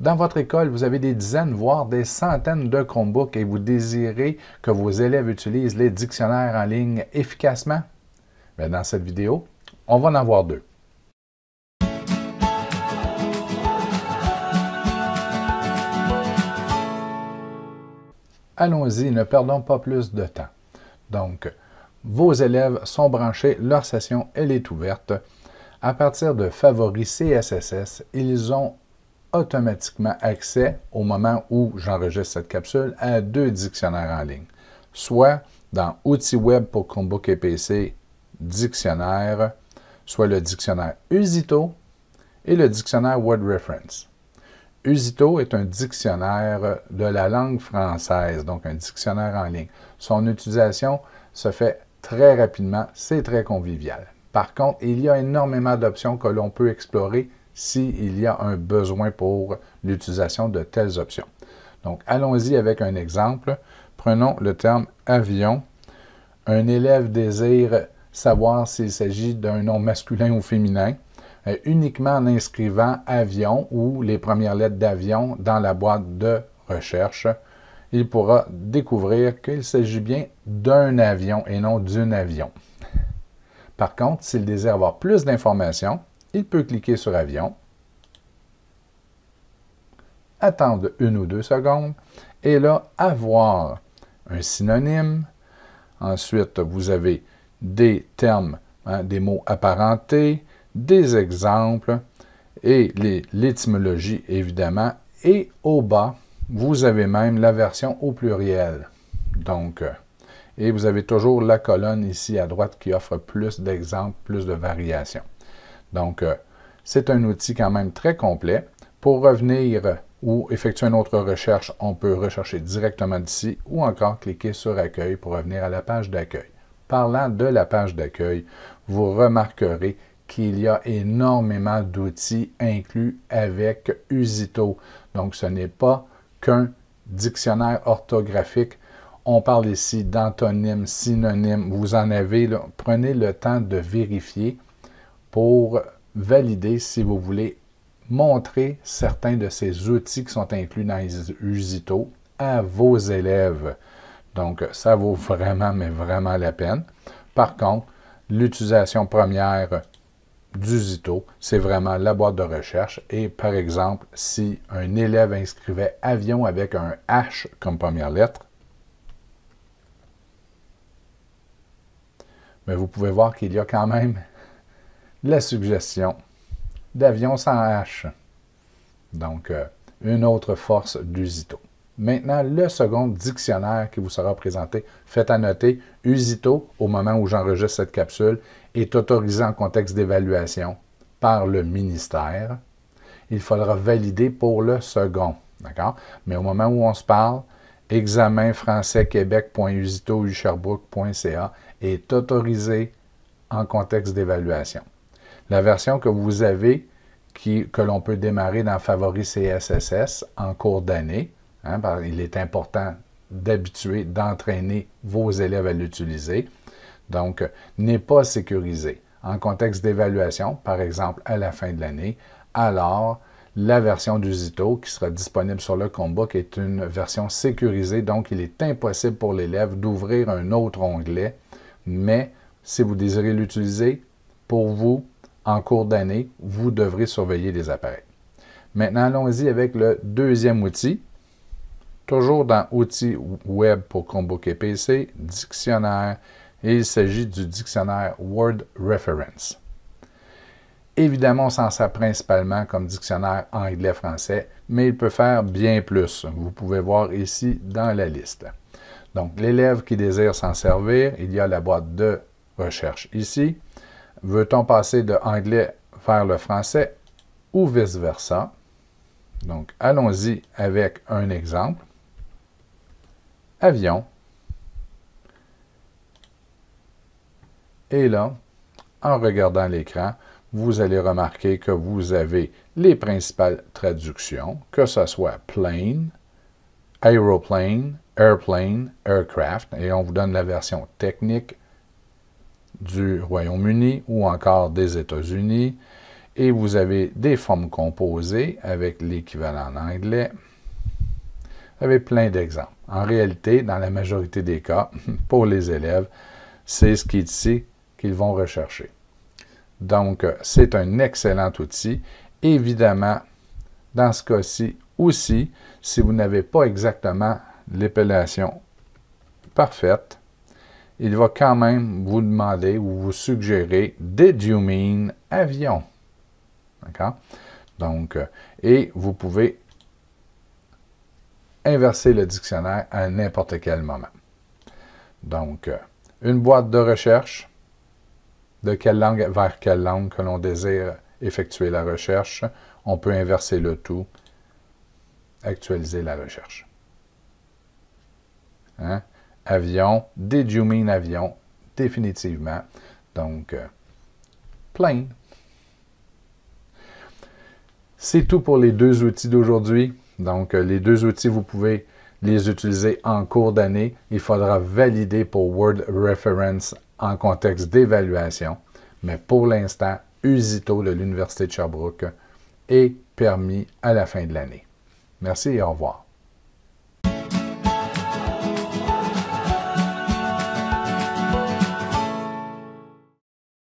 Dans votre école, vous avez des dizaines, voire des centaines de Chromebooks et vous désirez que vos élèves utilisent les dictionnaires en ligne efficacement? Mais ben, dans cette vidéo, on va en avoir deux. Allons-y, ne perdons pas plus de temps. Donc, vos élèves sont branchés, leur session, elle est ouverte. À partir de favoris CSSS, ils ont automatiquement accès, au moment où j'enregistre cette capsule, à deux dictionnaires en ligne, soit dans Outils web pour Chromebook et PC, Dictionnaire, soit le dictionnaire Usito et le dictionnaire Word Reference. Usito est un dictionnaire de la langue française, donc un dictionnaire en ligne. Son utilisation se fait très rapidement, c'est très convivial. Par contre, il y a énormément d'options que l'on peut explorer s'il y a un besoin pour l'utilisation de telles options. Donc, allons-y avec un exemple. Prenons le terme avion. Un élève désire savoir s'il s'agit d'un nom masculin ou féminin euh, uniquement en inscrivant avion ou les premières lettres d'avion dans la boîte de recherche. Il pourra découvrir qu'il s'agit bien d'un avion et non d'une avion. Par contre, s'il désire avoir plus d'informations, il peut cliquer sur Avion, attendre une ou deux secondes, et là, avoir un synonyme. Ensuite, vous avez des termes, hein, des mots apparentés, des exemples, et l'étymologie, évidemment. Et au bas, vous avez même la version au pluriel. Donc, euh, et vous avez toujours la colonne ici à droite qui offre plus d'exemples, plus de variations. Donc, euh, c'est un outil quand même très complet. Pour revenir ou effectuer une autre recherche, on peut rechercher directement d'ici ou encore cliquer sur Accueil pour revenir à la page d'accueil. Parlant de la page d'accueil, vous remarquerez qu'il y a énormément d'outils inclus avec Usito. Donc, ce n'est pas qu'un dictionnaire orthographique. On parle ici d'antonymes, synonymes. Vous en avez, prenez le temps de vérifier pour valider, si vous voulez, montrer certains de ces outils qui sont inclus dans USITO à vos élèves. Donc, ça vaut vraiment, mais vraiment la peine. Par contre, l'utilisation première d'Usito, c'est vraiment la boîte de recherche. Et par exemple, si un élève inscrivait avion avec un H comme première lettre, mais vous pouvez voir qu'il y a quand même la suggestion d'avion sans hache. Donc, euh, une autre force d'Usito. Maintenant, le second dictionnaire qui vous sera présenté, faites à noter, Usito, au moment où j'enregistre cette capsule, est autorisé en contexte d'évaluation par le ministère. Il faudra valider pour le second. D'accord? Mais au moment où on se parle, examen français-québec.usitousherbrook.ca est autorisé en contexte d'évaluation. La version que vous avez, que l'on peut démarrer dans Favori CSSS en cours d'année, hein, il est important d'habituer, d'entraîner vos élèves à l'utiliser, donc euh, n'est pas sécurisé. En contexte d'évaluation, par exemple à la fin de l'année, alors la version du Zito qui sera disponible sur le Chromebook est une version sécurisée, donc il est impossible pour l'élève d'ouvrir un autre onglet, mais si vous désirez l'utiliser, pour vous, en cours d'année, vous devrez surveiller les appareils. Maintenant, allons-y avec le deuxième outil. Toujours dans Outils web pour et PC, Dictionnaire, et il s'agit du dictionnaire Word Reference. Évidemment, on s'en sert principalement comme dictionnaire anglais-français, mais il peut faire bien plus. Vous pouvez voir ici dans la liste. Donc, l'élève qui désire s'en servir, il y a la boîte de recherche ici. Veut-on passer de anglais vers le français ou vice-versa? Donc, allons-y avec un exemple. Avion. Et là, en regardant l'écran, vous allez remarquer que vous avez les principales traductions, que ce soit plane, aeroplane, airplane, aircraft, et on vous donne la version technique du Royaume-Uni ou encore des États-Unis, et vous avez des formes composées avec l'équivalent en anglais. Vous avez plein d'exemples. En réalité, dans la majorité des cas, pour les élèves, c'est ce qui est ici qu'ils vont rechercher. Donc, c'est un excellent outil. Évidemment, dans ce cas-ci aussi, si vous n'avez pas exactement l'épellation parfaite, il va quand même vous demander ou vous suggérer Did you mean avion? D'accord? Donc, euh, et vous pouvez inverser le dictionnaire à n'importe quel moment. Donc, euh, une boîte de recherche, de quelle langue vers quelle langue que l'on désire effectuer la recherche, on peut inverser le tout, actualiser la recherche. Hein? avion, des un avion, définitivement. Donc, euh, plein. C'est tout pour les deux outils d'aujourd'hui. Donc, euh, les deux outils, vous pouvez les utiliser en cours d'année. Il faudra valider pour Word Reference en contexte d'évaluation. Mais pour l'instant, USITO de l'Université de Sherbrooke est permis à la fin de l'année. Merci et au revoir.